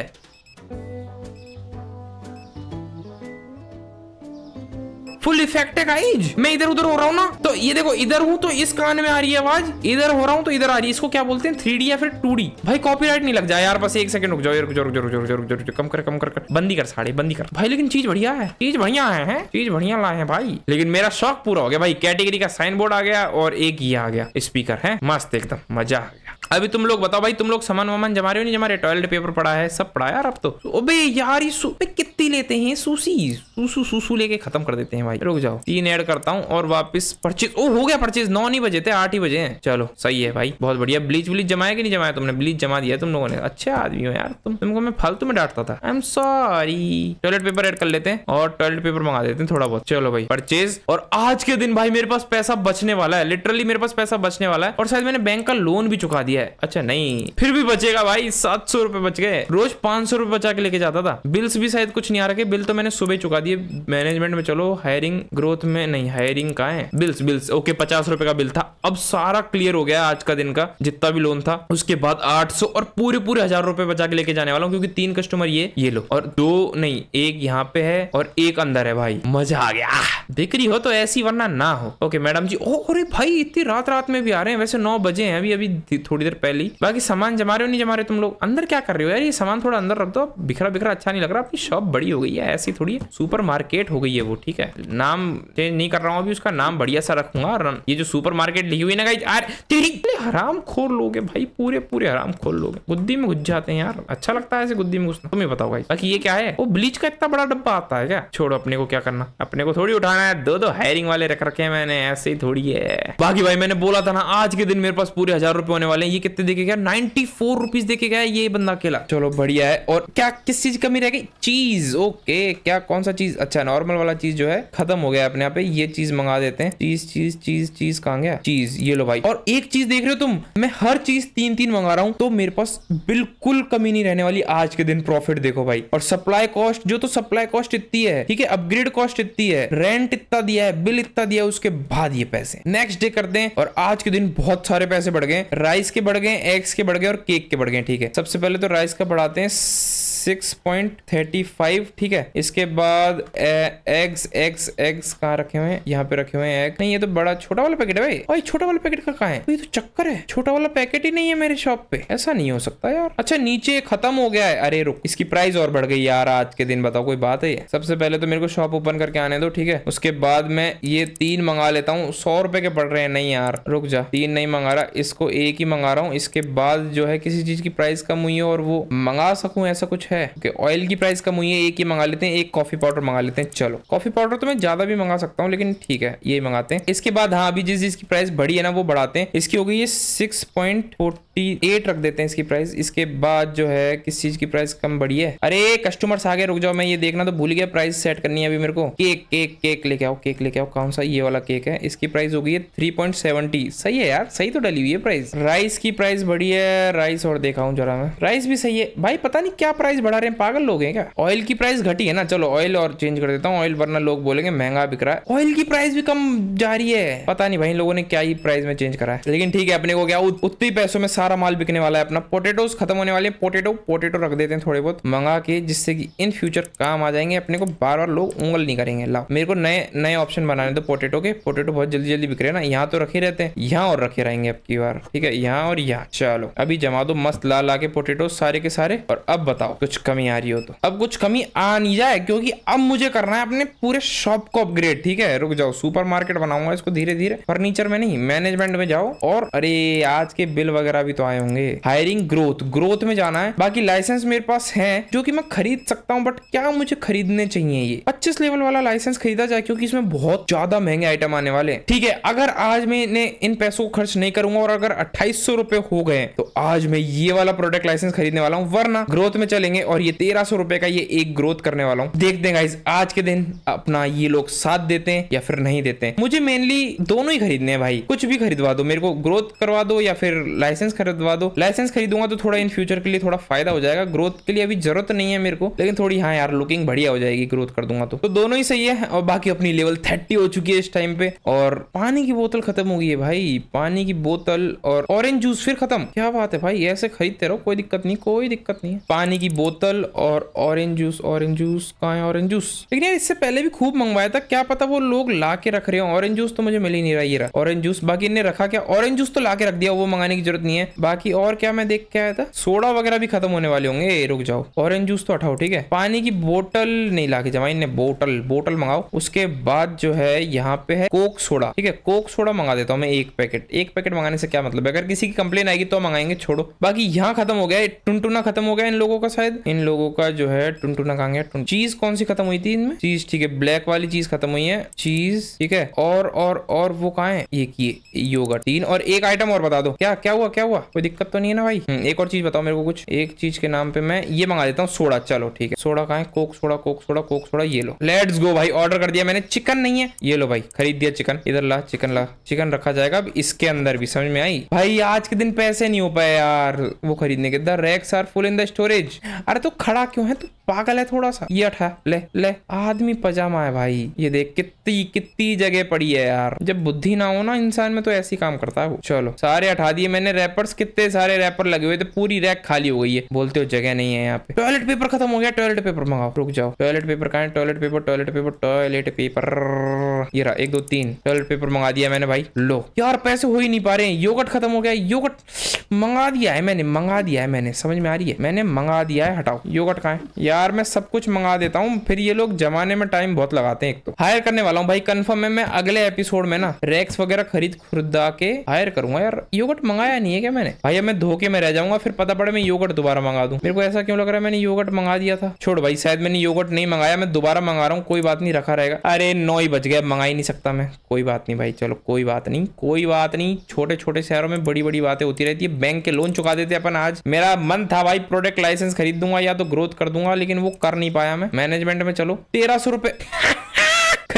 फुल इफेक्ट है गाइज मैं इधर उधर हो रहा हूँ ना तो ये देखो इधर हूँ तो इस कान में आ रही है आवाज इधर हो रहा हूँ तो इधर आ रही है इसको क्या बोलते हैं थ्री या फिर टू भाई कॉपी नहीं लग जाए यार बस एक सेकंड रुक जाओ रुक जाओ रुक जाओ रुक जाओ कम कर कम कर कर बंदी कर साड़ी बंदी कर भाई लेकिन चीज बढ़िया है चीज बढ़िया है, है? चीज बढ़िया लाए हैं भाई लेकिन मेरा शौक पूरा हो गया भाई कैटेगरी का साइन बोर्ड आ गया और एक ये आ गया स्पीकर है मस्त एकदम मजा आ गया अभी तुम लोग बताओ भाई तुम लोग सामान वामान जमा रहे हो नहीं जमा रहे टॉयलेट पेपर पड़ा है सब पड़ा यार अब तो अबे यार ये कितनी लेते हैं सूसी सूसू सूसू लेके खत्म कर देते हैं भाई रुक जाओ तीन ऐड करता हूँ और वापस परचेज ओ हो गया परचेज नौ नहीं बजे थे आठ ही बजे हैं चलो सही है भाई बहुत बढ़िया ब्लीच ब्लीच जमाया कि नहीं जमाया तुमने ब्लीच जमा दिया तुम लोगों ने अच्छे आदमी हो यार तुम तुमको मैं फालतू में डांटता था I am sorry toilet paper add कर लेते हैं और टॉयलेट पेपर मंगा देते हैं थोड़ा बहुत चलो भाई परचेज और आज के दिन भाई मेरे पास पैसा बचने वाला है लिटरली मेरे पास पैसा बचने वाला है और शायद मैंने बैंक का लोन भी चुका दिया है अच्छा नहीं फिर भी बचेगा भाई सात सौ रुपए बच गए रोज पांच सौ रुपए बचा के लेके जाता था बिल्स भी शायद कुछ नहीं आ रखे बिल तो मैंने सुबह चुका दिए मैनेजमेंट में चलो हायरिंग ग्रोथ में नहीं हायरिंग का है बिल्स बिल्स ओके पचास रुपए का बिल था अब सारा क्लियर हो गया आज का दिन का जितना भी लोन था उसके बाद आठ और पूरे पूरे हजार रुपए बचा के लेके जाने वाला हूँ क्योंकि तीन कस्टमर ये ये लो और दो नहीं एक यहाँ पे है और एक अंदर है भाई मजा आ गया बिक्री हो तो ऐसी वरना ना हो ओके मैडम जी ओ अरे भाई इतनी रात रात में भी आ रहे हैं वैसे नौ बजे हैं अभी अभी थोड़ी देर देर पहले बाकी सामान जमा रहे हो नहीं जमा रहे तुम लोग अंदर क्या कर रहे हो यार ये सामान थोड़ा अंदर रख दो बिखरा बिखरा अच्छा नहीं लग रहा अपनी शॉप बड़ी हो गई है ऐसी थोड़ी सुपर मार्केट हो गई है वो ठीक है नाम चेंज नहीं कर रहा हूँ अभी उसका नाम बढ़िया सा रखूंगा ये जो सुपर मार्केट लिखी हुई ना यार तेरी हराम खोल लोगे भाई पूरे पूरे हराम खोल लोगे गुद्दी में घुस जाते हैं यार अच्छा लगता है ऐसे गुद्दी में घुसना तुम्हें बताओ भाई बाकी ये क्या है वो ब्लीच का इतना बड़ा डब्बा आता है क्या छोड़ो अपने को क्या करना अपने को थोड़ी उठाना है दो दो हायरिंग वाले रख रखे मैंने ऐसे ही थोड़ी है बाकी भाई मैंने बोला था ना आज के दिन मेरे पास पूरे हजार रुपए होने वाले ये कितने देखे गया नाइनटी फोर रुपीज देखे गया ये बंदा अकेला चलो बढ़िया है और क्या किस चीज कमी रह गई चीज ओके क्या कौन सा चीज अच्छा नॉर्मल वाला चीज जो है खत्म हो गया अपने आप ये चीज मंगा देते हैं चीज चीज चीज चीज कहा गया चीज ये लो भाई और एक चीज देख रहे हो तुम मैं हर चीज तीन तीन मंगा रहा हूँ तो मेरे पास बिल्कुल कमी नहीं रहने वाली आज के दिन प्रॉफिट देखो भाई और सप्लाई कॉस्ट जो तो सप्लाई कॉस्ट इतनी है ठीक है अपग्रेड कॉस्ट इतनी है रेंट इतना दिया है बिल इतना दिया है उसके बाद ये पैसे नेक्स्ट डे करते हैं और आज के दिन बहुत सारे पैसे बढ़ गए राइस के बढ़ गए एग्स के बढ़ गए और केक के बढ़ गए ठीक है सबसे पहले तो राइस का बढ़ाते हैं सिक्स पॉइंट थर्टी फाइव ठीक है इसके बाद एग्स एग्स एग्स कहा रखे हुए हैं यहाँ पे रखे हुए हैं एग नहीं ये तो बड़ा छोटा वाला पैकेट है भाई और छोटा वाला पैकेट का कहाँ है ये तो चक्कर है छोटा वाला पैकेट ही नहीं है मेरे शॉप पे ऐसा नहीं हो सकता यार अच्छा नीचे खत्म हो गया है अरे रुक इसकी प्राइस और बढ़ गई यार आज के दिन बताओ कोई बात है सबसे पहले तो मेरे को शॉप ओपन करके आने दो ठीक है उसके बाद में ये तीन मंगा लेता हूँ सौ रुपए के पड़ रहे हैं नहीं यार रुक जा तीन नहीं मंगा रहा इसको एक ही मंगा रहा हूँ इसके बाद जो है किसी चीज की प्राइस कम हुई है और वो मंगा सकू ऐसा कुछ है है ओके ऑयल की प्राइस कम हुई है एक ही मंगा लेते हैं एक कॉफी पाउडर मंगा लेते हैं चलो कॉफी पाउडर तो मैं ज्यादा भी मंगा सकता हूँ लेकिन ठीक है ये मंगाते हैं इसके बाद हाँ अभी जिस जिसकी प्राइस बढ़ी है ना वो बढ़ाते हैं इसकी हो गई है सिक्स रख देते हैं इसकी प्राइस इसके बाद जो है किस चीज की प्राइस कम बढ़ी है अरे कस्टमर्स आगे रुक जाओ मैं ये देखना तो भूल गया प्राइस सेट करनी है अभी मेरे को केक केक केक लेके आओ केक लेके आओ कौन सा ये वाला केक है इसकी प्राइस हो गई है थ्री पॉइंट सेवेंटी सही है यार सही तो डली हुई है प्राइस राइस की प्राइस बढ़ी है राइस और देखा हूँ जरा मैं राइस भी सही है भाई पता नहीं क्या प्राइस बढ़ा रहे हैं पागल लोग हैं क्या ऑयल की प्राइस घटी है ना चलो ऑयल और चेंज कर देता हूँ ऑयल वरना लोग बोलेंगे महंगा बिक रहा है ऑयल की प्राइस भी कम जा रही है पता नहीं भाई लोगों ने क्या ही प्राइस में चेंज करा है लेकिन ठीक है अपने को क्या उतने पैसों में सारा माल बिकने वाला है अपना पोटेटो खत्म होने वाले पोटेटो पोटेटो रख देते हैं थोड़े बहुत मंगा के जिससे की इन फ्यूचर काम आ जाएंगे अपने को बार बार लोग उंगल नहीं करेंगे ला मेरे को नए नए ऑप्शन बनाने दो पोटेटो के पोटेटो बहुत जल्दी जल्दी बिक रहे हैं ना यहाँ तो रखे रहते हैं यहाँ और रखे रहेंगे अब की बार ठीक है यहाँ और यहाँ चलो अभी जमा दो मस्त ला ला के पोटेटो सारे के सारे और अब बताओ तो कुछ कमी आ रही हो तो अब कुछ कमी आ नहीं जाए क्योंकि अब मुझे करना है अपने पूरे शॉप को अपग्रेड ठीक है रुक जाओ सुपर मार्केट बनाऊंगा इसको धीरे धीरे फर्नीचर में नहीं मैनेजमेंट में जाओ और अरे आज के बिल वगैरह भी तो आए होंगे हायरिंग ग्रोथ ग्रोथ में जाना है बाकी लाइसेंस मेरे पास है जो की मैं खरीद सकता हूँ बट क्या मुझे खरीदने चाहिए ये पच्चीस लेवल वाला लाइसेंस खरीदा जाए क्योंकि इसमें बहुत ज्यादा महंगे आइटम आने वाले ठीक है अगर आज मैंने इन पैसों को खर्च नहीं करूंगा और अगर अट्ठाईस रुपए हो गए तो आज मैं ये वाला प्रोडक्ट लाइसेंस खरीदने वाला हूँ वरना ग्रोथ में चलेंगे और ये तेरह सौ रुपए का ये एक ग्रोथ करने वाला हूँ देखते हैं गाइज आज के दिन अपना ये लोग साथ देते हैं या फिर नहीं देते हैं मुझे मेनली दोनों ही खरीदने हैं भाई कुछ भी खरीदवा दो मेरे को ग्रोथ करवा दो या फिर लाइसेंस खरीदवा दो लाइसेंस खरीदूंगा तो थोड़ा इन फ्यूचर के लिए थोड़ा फायदा हो जाएगा ग्रोथ के लिए अभी जरूरत नहीं है मेरे को लेकिन थोड़ी हाँ यार लुकिंग बढ़िया हो जाएगी ग्रोथ कर दूंगा तो, तो दोनों ही सही है और बाकी अपनी लेवल थर्टी हो चुकी है इस टाइम पे और पानी की बोतल खत्म हो गई है भाई पानी की बोतल और ऑरेंज जूस फिर खत्म क्या बात है भाई ऐसे खरीदते रहो कोई दिक्कत नहीं कोई दिक्कत नहीं पानी की बोतल बोतल और ऑरेंज जूस ऑरेंज जूस कहाँ है ऑरेंज जूस लेकिन यार इससे पहले भी खूब मंगवाया था क्या पता वो लोग ला के रख रहे हो ऑरेंज जूस तो मुझे मिल ही नहीं रहा ये रहा ऑरेंज जूस बाकी इन्हें रखा क्या ऑरेंज जूस तो ला के रख दिया वो मंगाने की जरूरत नहीं है बाकी और क्या मैं देख के आया था सोडा वगैरह भी खत्म होने वाले होंगे रुक जाओ ऑरेंज जूस तो हटाओ ठीक है पानी की बोटल नहीं ला के जमा इन्हें बोटल बोटल मंगाओ उसके बाद जो है यहाँ पे है कोक सोडा ठीक है कोक सोडा मंगा देता हूँ मैं एक पैकेट एक पैकेट मंगाने से क्या मतलब अगर किसी की कंप्लेन आएगी तो मंगाएंगे छोड़ो बाकी यहाँ खत्म हो गया टुनटुना खत्म हो गया इन लोगों का शायद इन लोगों का जो है टुनटू नकांग चीज कौन सी खत्म हुई थी इनमें चीज ठीक है ब्लैक वाली चीज खत्म हुई है चीज ठीक है और और और वो कहा है ये की योगा तीन और एक आइटम और बता दो क्या क्या हुआ क्या हुआ कोई दिक्कत तो नहीं है ना भाई हम्म, एक और चीज बताओ मेरे को कुछ एक चीज के नाम पे मैं ये मंगा देता हूँ सोडा चलो ठीक है सोडा कहा है coke soda coke soda coke soda ये लो लेट्स गो भाई ऑर्डर कर दिया मैंने चिकन नहीं है ये लो भाई खरीद दिया चिकन इधर ला चिकन ला चिकन रखा जाएगा अब इसके अंदर भी समझ में आई भाई आज के दिन पैसे नहीं हो पाए यार वो खरीदने के the racks are full in the storage अरे तो खड़ा क्यों है तू पागल है थोड़ा सा ये अठा ले ले आदमी पजामा है भाई ये देख कितनी कितनी जगह पड़ी है यार जब बुद्धि ना हो ना इंसान में तो ऐसी काम करता है वो चलो सारे हटा दिए मैंने रैपर्स कितने सारे रैपर लगे हुए थे पूरी रैक खाली हो गई है बोलते हो जगह नहीं है यहाँ पे टॉयलेट पेपर खत्म हो गया टॉयलेट पेपर मंगाओ रुक जाओ टॉयलेट पेपर कहा toilet paper toilet paper toilet paper ये रहा एक दो तीन टॉयलेट पेपर मंगा दिया मैंने भाई लो यार पैसे हो ही नहीं पा रहे हैं योगट खत्म हो गया योगट मंगा दिया है मैंने मंगा दिया है मैंने समझ में आ रही है मैंने मंगा दिया है हटाओ योगट कहा है यार मैं सब कुछ मंगा देता हूँ फिर ये लोग जमाने में टाइम बहुत लगाते हैं एक तो हायर करने वाला हूँ भाई कन्फर्म है मैं अगले एपिसोड में ना रेक्स वगैरह खरीद खुदा के हायर करूंगा यार योगट मंगाया नहीं है क्या मैंने भाई मैं धोखे में रह जाऊंगा फिर पता पड़े मैं योगट दोबारा मंगा दू मेरे को ऐसा क्यों लग रहा है मैंने योगट मंगा दिया था छोड़ भाई शायद मैंने योगट नहीं मंगाया मैं दोबारा मंगा रहा हूँ कोई बात नहीं रखा रहेगा अरे नौ ही बच गया मंगा ही नहीं सकता मैं कोई बात नहीं भाई चलो कोई बात नहीं कोई बात नहीं छोटे छोटे शहरों में बड़ी बड़ी बातें होती रहती है बैंक के लोन चुका देते अपन आज मेरा मन था भाई प्रोडक्ट लाइसेंस खरीद दूंगा या तो ग्रोथ कर दूंगा लेकिन वो कर नहीं पाया मैं मैनेजमेंट में चलो तेरह सौ रुपए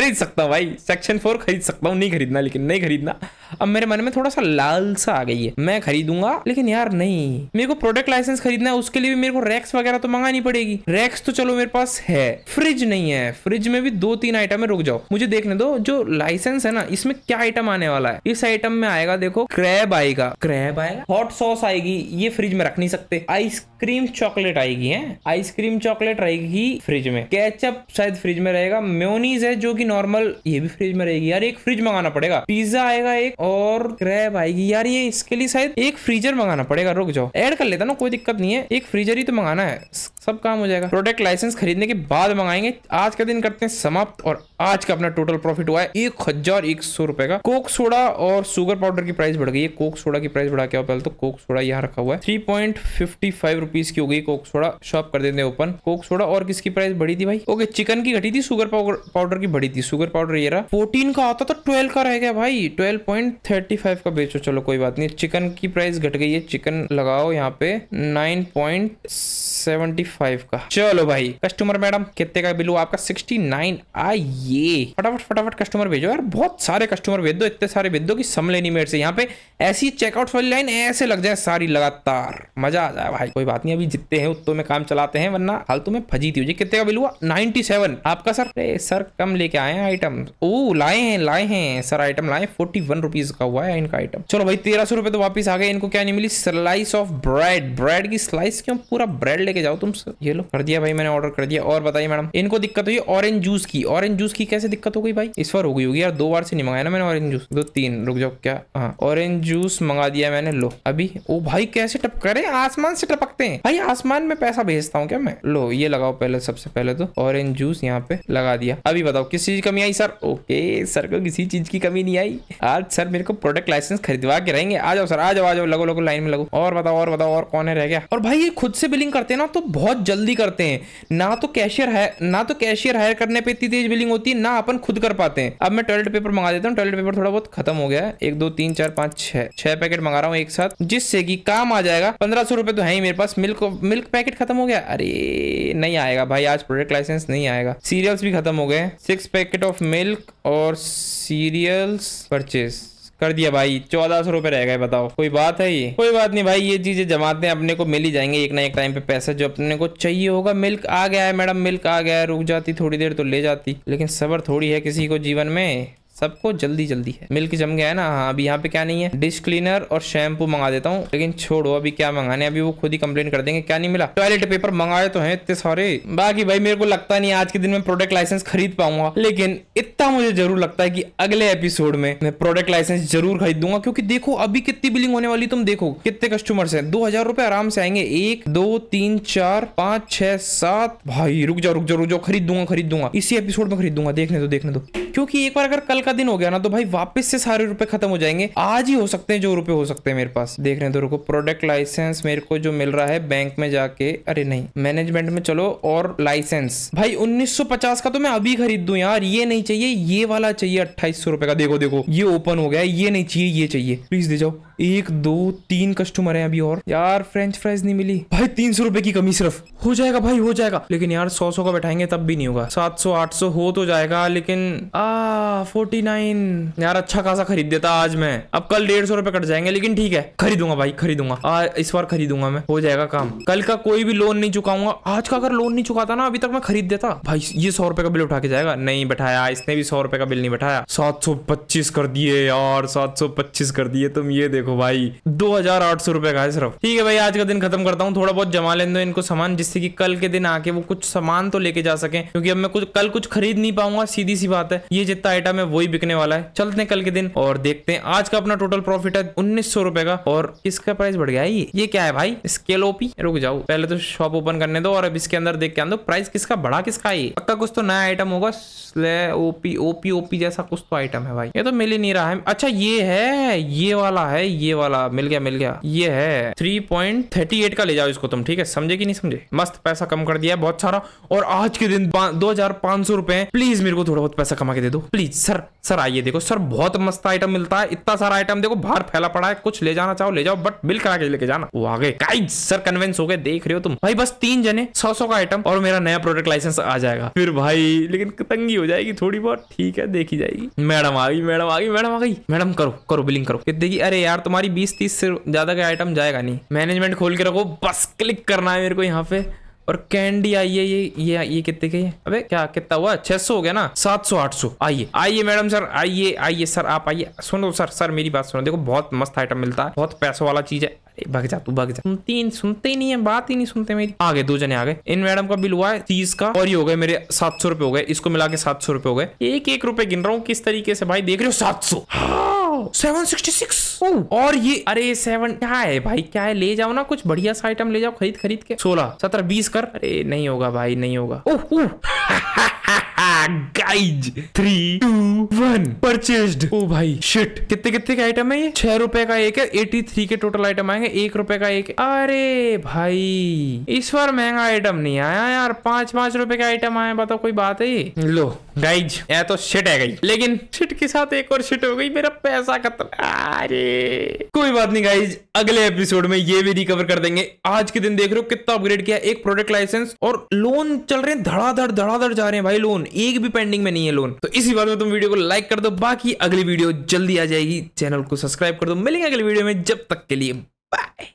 खरीद सकता हूँ भाई सेक्शन फोर खरीद सकता हूँ नहीं खरीदना लेकिन नहीं खरीदना अब मेरे मन में थोड़ा सा लालसा आ गई है मैं खरीदूंगा लेकिन यार नहीं मेरे को प्रोडक्ट लाइसेंस खरीदना है उसके लिए भी मेरे को रैक्स वगैरह तो मंगानी पड़ेगी रैक्स तो चलो मेरे पास है फ्रिज नहीं है फ्रिज में भी दो तीन आइटम है रुक जाओ मुझे देखने दो जो लाइसेंस है ना इसमें क्या आइटम आने वाला है इस आइटम में आएगा देखो क्रैब आएगा क्रैब आएगा हॉट सॉस आएगी ये फ्रिज में रख नहीं सकते आइसक्रीम चॉकलेट आएगी है आइसक्रीम चॉकलेट रहेगी फ्रिज में कैचअप शायद फ्रिज में रहेगा म्योनीज है जो की नॉर्मल ये भी फ्रिज में रहेगी यार एक फ्रिज मंगाना पड़ेगा पिज्जा आएगा एक और क्रैब आएगी यार ये इसके लिए शायद एक फ्रीजर मंगाना पड़ेगा रुक जाओ ऐड कर लेता ना कोई दिक्कत नहीं है एक फ्रीजर ही तो मंगाना है सब काम हो जाएगा प्रोडक्ट लाइसेंस खरीदने के बाद मंगाएंगे आज का दिन करते हैं समाप्त और आज का अपना टोटल प्रॉफिट हुआ है एक हजार एक सौ रुपए का कोक सोडा और शुगर पाउडर की प्राइस बढ़ गई है कोक सोडा की प्राइस बढ़ा के पहले तो कोक सोडा यहाँ रखा हुआ है three point fifty five rupees की हो गई कोक सोडा शॉप कर देते ओपन कोक सोडा और किसकी प्राइस बढ़ी थी भाई ओके चिकन की घटी थी शुगर पाउडर की बढ़ी थी शुगर पाउडर ये रहा फोर्टीन का आता तो ट्वेल्व का रह गया भाई ट्वेल्व पॉइंट थर्टी फाइव का बेचो चलो कोई बात नहीं चिकन की प्राइस घट गई है चिकन लगाओ यहाँ पे नाइन पॉइंट सेवेंटी फाइव का चलो भाई कस्टमर मैडम कितने का बिलू आपका सिक्सटी नाइन आइए फटाफट फटाफट कस्टमर भेजो यार बहुत सारे कस्टमर भेज दो इतने सारे भेज दो की समले नहीं मेरे से यहाँ पे ऐसी चेकआउट वाली लाइन ऐसे लग जाए सारी लगातार मजा आ जाए भाई कोई बात नहीं अभी जितते हैं उतने में काम चलाते हैं वरना फालतू तो में फजी थी कितने का बिल हुआ नाइनटी सेवन आपका सर अरे सर कम लेके आए हैं आइटम ओ लाए हैं लाए हैं सर आइटम लाए फोर्टी वन रुपीज का हुआ है इनका आइटम चलो भाई तेरह सौ रुपए तो वापिस आ गए इनको क्या नहीं मिली स्लाइस ऑफ ब्रेड ब्रेड की स्लाइस क्यों पूरा ब्रेड लेके जाओ तुम सर ये लो कर दिया भाई मैंने ऑर्डर कर दिया और बताइए मैडम इनको दिक्कत हुई ऑरेंज जूस की ऑरेंज जूस की कैसे दिक्कत हो गई भाई इस बार हो गई होगी यार दो बार से नहीं मंगाया ना मैंने ऑरेंज जूस दो तीन रुक जाओ क्या हाँ ऑरेंज जूस मंगा दिया मैंने लो अभी ओ भाई कैसे टप करे आसमान से टपकते हैं भाई आसमान में पैसा भेजता हूँ क्या मैं लो ये लगाओ पहले सबसे पहले तो ऑरेंज जूस यहाँ पे लगा दिया अभी बताओ किस चीज की कमी आई सर ओके सर को किसी चीज की कमी नहीं आई आज सर मेरे को प्रोडक्ट लाइसेंस खरीदवा के रहेंगे आ जाओ सर आ जाओ आ जाओ लगो लगो लाइन में लगो और बताओ और बताओ और कौन है रह गया और भाई ये खुद से बिलिंग करते हैं ना तो बहुत जल्दी करते हैं ना तो कैशियर है ना तो कैशियर हायर करने पे इतनी तेज बिलिंग होती है ना अपन खुद कर पाते हैं अब मैं टॉयलेट पेपर मंगा देता हूँ टॉयलेट पेपर थोड़ा बहुत खत्म हो गया है एक दो तीन चार पाँच छह छह पैकेट मंगा रहा हूँ एक साथ जिससे कि काम आ जाएगा पंद्रह सौ रुपए तो है ही मेरे पास मिल्क मिल्क पैकेट खत्म हो गया अरे नहीं आएगा भाई आज प्रोडक्ट लाइसेंस नहीं आएगा सीरियल्स भी खत्म हो गए सिक्स पैकेट ऑफ मिल्क और सीरियल्स परचेज कर दिया भाई चौदह सौ रुपए रह गए बताओ कोई बात है ये कोई बात नहीं भाई ये चीजें जमाते हैं अपने को मिल ही जाएंगे एक ना एक टाइम पे पैसा जो अपने को चाहिए होगा मिल्क आ गया है मैडम मिल्क आ गया है रुक जाती थोड़ी देर तो ले जाती लेकिन सबर थोड़ी है किसी को जीवन में सबको जल्दी जल्दी है मिल्क जम गया है ना हाँ अभी यहाँ पे क्या नहीं है डिश क्लीनर और शैम्पू मंगा देता हूँ लेकिन छोड़ो अभी क्या मंगाने अभी वो खुद ही कंप्लेन कर देंगे क्या नहीं मिला टॉयलेट पेपर मंगाए तो है इतने सारे बाकी भाई मेरे को लगता नहीं आज के दिन में प्रोडक्ट लाइसेंस खरीद पाऊंगा लेकिन इतना मुझे जरूर लगता है की अगले एपिसोड में मैं प्रोडक्ट लाइसेंस जरूर खरीद दूंगा क्योंकि देखो अभी कितनी बिलिंग होने वाली तुम देखो कितने कस्टमर्स है दो हजार रुपए आराम से आएंगे एक दो तीन चार पाँच छह सात भाई रुक जाओ रुक जाओ रुक जाओ खरीद दूंगा खरीद दूंगा इसी एपिसोड में खरीद दूंगा देखने दो देखने दो क्योंकि एक बार अगर कल का दिन हो गया ना तो भाई वापस से सारे रुपए खत्म हो जाएंगे आज ही हो सकते हैं जो रुपए हो सकते हैं मेरे पास देख रहे हैं तो रुको प्रोडक्ट लाइसेंस मेरे को जो मिल रहा है बैंक में जाके अरे नहीं मैनेजमेंट में चलो और लाइसेंस भाई उन्नीस का तो मैं अभी खरीद दू यार ये नहीं चाहिए ये वाला चाहिए अट्ठाईस का देखो देखो ये ओपन हो गया ये नहीं चाहिए ये चाहिए प्लीज दे जाओ एक दो तीन कस्टमर हैं अभी और यार फ्रेंच फ्राइज नहीं मिली भाई तीन सौ रुपए की कमी सिर्फ हो जाएगा भाई हो जाएगा लेकिन यार सौ सौ का बैठाएंगे तब भी नहीं होगा सात सौ आठ सौ हो तो जाएगा लेकिन आ फोर्टी फोर्टी यार अच्छा खासा खरीद देता आज मैं अब कल डेढ़ सौ रुपए कट जाएंगे लेकिन ठीक है खरीदूंगा भाई खरीदूंगा इस बार खरीदूंगा मैं हो जाएगा काम कल का कोई भी लोन नहीं चुकाऊंगा आज का अगर लोन नहीं चुकाता ना अभी तक मैं खरीद देता भाई ये सौ रुपए का बिल उठा के जाएगा नहीं बैठाया इसने भी सौ रुपए का बिल नहीं बैठाया सात सौ पच्चीस कर दिए यार सात सौ पच्चीस कर दिए तुम ये देखो भाई दो हजार आठ सौ रुपए का है सिर्फ ठीक है भाई आज का दिन खत्म करता हूँ थोड़ा बहुत जमा लेने दो इनको सामान जिससे की कल के दिन आके वो कुछ सामान तो लेके जा सके क्योंकि अब मैं कुछ कल कुछ खरीद नहीं पाऊंगा सीधी सी बात है ये जितना आइटम है वही वही बिकने वाला है चलते हैं कल के दिन और देखते हैं आज का अपना टोटल प्रॉफिट है उन्नीस सौ रुपए का और इसका प्राइस बढ़ गया है ये क्या है भाई स्केलोपी रुक जाओ पहले तो शॉप ओपन करने दो और अब इसके अंदर देख के आन दो प्राइस किसका बड़ा किसका है पक्का कुछ तो नया आइटम होगा स्ले ओपी ओपी ओपी जैसा कुछ तो आइटम है भाई ये तो मिल ही नहीं रहा है अच्छा ये है ये वाला है ये वाला मिल गया मिल गया ये है थ्री पॉइंट थर्टी एट का ले जाओ इसको तुम ठीक है समझे कि नहीं समझे मस्त पैसा कम कर दिया बहुत सारा और आज के दिन दो हजार पांच सौ रुपए प्लीज मेरे को थोड़ा बहुत पैसा कमा के दे दो प्लीज सर सर आइए देखो सर बहुत मस्त आइटम मिलता है इतना सारा आइटम देखो बाहर फैला पड़ा है कुछ ले जाना चाहो ले जाओ बट बिल करा के लेके जाना वो आगे गाइड सर कन्वेंस हो गए देख रहे हो तुम भाई बस तीन जने सौ सौ का आइटम और मेरा नया प्रोडक्ट लाइसेंस आ जाएगा फिर भाई लेकिन तंगी हो जाएगी थोड़ी बहुत ठीक है देखी जाएगी मैडम आ गई मैडम आ गई मैडम आ गई मैडम करो करो बिलिंग करो देखिए अरे यार तुम्हारी बीस तीस से ज्यादा का आइटम जाएगा नहीं मैनेजमेंट खोल के रखो बस क्लिक करना है मेरे को यहाँ पे और कैंडी आई है ये ये ये कितने के अबे क्या कितना हुआ छह सौ हो गया ना सात सौ आठ सौ आइए आइए मैडम सर आइए आइए सर आप आइए सुनो सर सर मेरी बात सुनो देखो बहुत मस्त आइटम मिलता है बहुत पैसों वाला चीज है भग जा तू भग जा सुनती सुनते ही नहीं है बात ही नहीं सुनते मेरी आगे दो जने आ गए इन मैडम का बिल हुआ है तीस का और ये हो गए मेरे सात सौ रुपए हो गए इसको मिला के सात सौ रुपए हो गए एक एक रुपए गिन रहा हूँ किस तरीके से भाई देख रहे हो सात सौ हाँ। सेवन सिक्सटी सिक्स और ये अरे सेवन क्या है भाई क्या है ले जाओ ना कुछ बढ़िया सा आइटम ले जाओ खरीद खरीद के सोलह सत्रह बीस कर अरे नहीं होगा भाई नहीं होगा oh guys three two one purchase ओ भाई शिट कितने कितने का आइटम है ये छह रुपए का एक है एटी थ्री के टोटल आइटम आएंगे एक रुपए का एक अरे भाई इस बार महंगा आइटम नहीं आया यार पांच पांच रुपए का आइटम आया बताओ कोई बात है लो गाइज यह तो शिट है गई लेकिन शिट के साथ एक और शिट हो गई मेरा पैसा खत्म अरे कोई बात नहीं गाइज अगले एपिसोड में ये भी रिकवर कर देंगे आज के दिन देख रहे हो कितना अपग्रेड किया एक प्रोडक्ट लाइसेंस और लोन चल रहे हैं धड़ाधड़ धड़ाधड़ जा रहे हैं भाई लोन एक एक भी पेंडिंग में नहीं है लोन तो इसी बात में तुम वीडियो को लाइक कर दो बाकी अगली वीडियो जल्दी आ जाएगी चैनल को सब्सक्राइब कर दो मिलेंगे अगली वीडियो में जब तक के लिए बाय